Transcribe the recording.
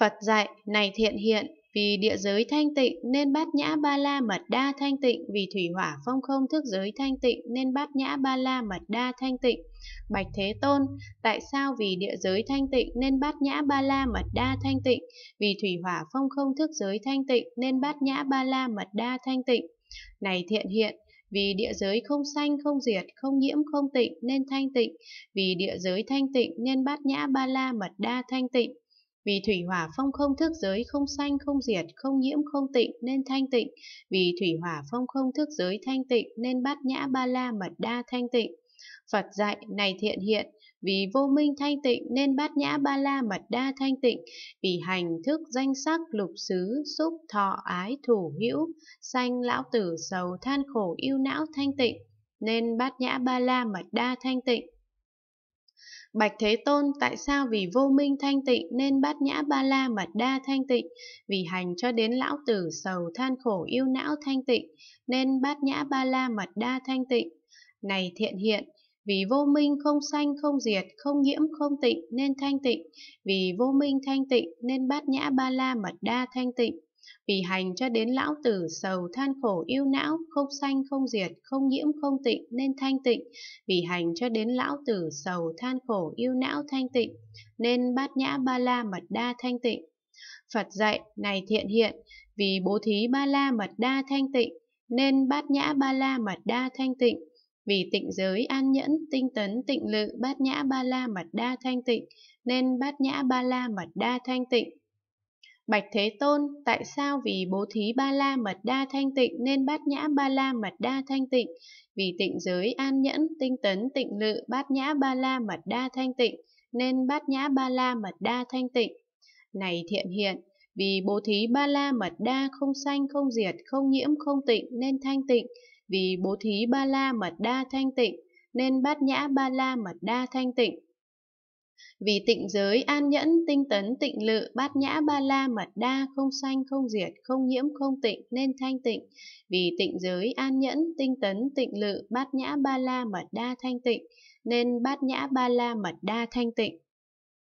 Phật dạy, này thiện hiện, vì địa giới thanh tịnh nên bát nhã ba la mật đa thanh tịnh, vì thủy hỏa phong không thức giới thanh tịnh nên bát nhã ba la mật đa thanh tịnh. Bạch Thế Tôn, tại sao vì địa giới thanh tịnh nên bát nhã ba la mật đa thanh tịnh, vì thủy hỏa phong không thức giới thanh tịnh nên bát nhã ba la mật đa thanh tịnh. Này thiện hiện, vì địa giới không sanh không diệt không nhiễm không tịnh nên thanh tịnh vì địa giới thanh tịnh nên bát nhã ba la mật đa thanh tịnh vì thủy hỏa phong không thức giới không sanh không diệt không nhiễm không tịnh nên thanh tịnh. Vì thủy hỏa phong không thức giới thanh tịnh nên bát nhã ba la mật đa thanh tịnh. Phật dạy này thiện hiện, vì vô minh thanh tịnh nên bát nhã ba la mật đa thanh tịnh, vì hành thức danh sắc lục xứ, xúc thọ ái thủ hữu, sanh lão tử sầu than khổ yêu não thanh tịnh, nên bát nhã ba la mật đa thanh tịnh. Bạch Thế Tôn tại sao vì vô minh thanh tịnh nên bát nhã ba la mật đa thanh tịnh, vì hành cho đến lão tử sầu than khổ yêu não thanh tịnh nên bát nhã ba la mật đa thanh tịnh. Này thiện hiện, vì vô minh không sanh không diệt, không nhiễm không tịnh nên thanh tịnh, vì vô minh thanh tịnh nên bát nhã ba la mật đa thanh tịnh. Vì hành cho đến lão tử sầu than khổ yêu não, không sanh không diệt, không nhiễm không tịnh nên thanh tịnh. Vì hành cho đến lão tử sầu than khổ yêu não thanh tịnh nên bát nhã ba la mật đa thanh tịnh. Phật dạy, này thiện hiện, vì bố thí ba la mật đa thanh tịnh nên bát nhã ba la mật đa thanh tịnh. Vì tịnh giới an nhẫn, tinh tấn, tịnh lự, bát nhã ba la mật đa thanh tịnh, nên bát nhã ba la mật đa thanh tịnh. Bạch Thế Tôn, tại sao vì bố thí ba la mật đa thanh tịnh nên bát nhã ba la mật đa thanh tịnh? Vì tịnh giới an nhẫn, tinh tấn, tịnh lự, bát nhã ba la mật đa thanh tịnh nên bát nhã ba la mật đa thanh tịnh. Này thiện hiện, vì bố thí ba la mật đa không sanh, không diệt, không nhiễm, không tịnh nên thanh tịnh. Vì bố thí ba la mật đa thanh tịnh nên bát nhã ba la mật đa thanh tịnh vì tịnh giới an nhẫn, tinh tấn, tịnh lự, bát nhã ba la mật đa, không sanh, không diệt, không nhiễm, không tịnh, nên thanh tịnh. Vì tịnh giới an nhẫn, tinh tấn, tịnh lự, bát nhã ba la mật đa thanh tịnh, nên bát nhã ba la mật đa thanh tịnh.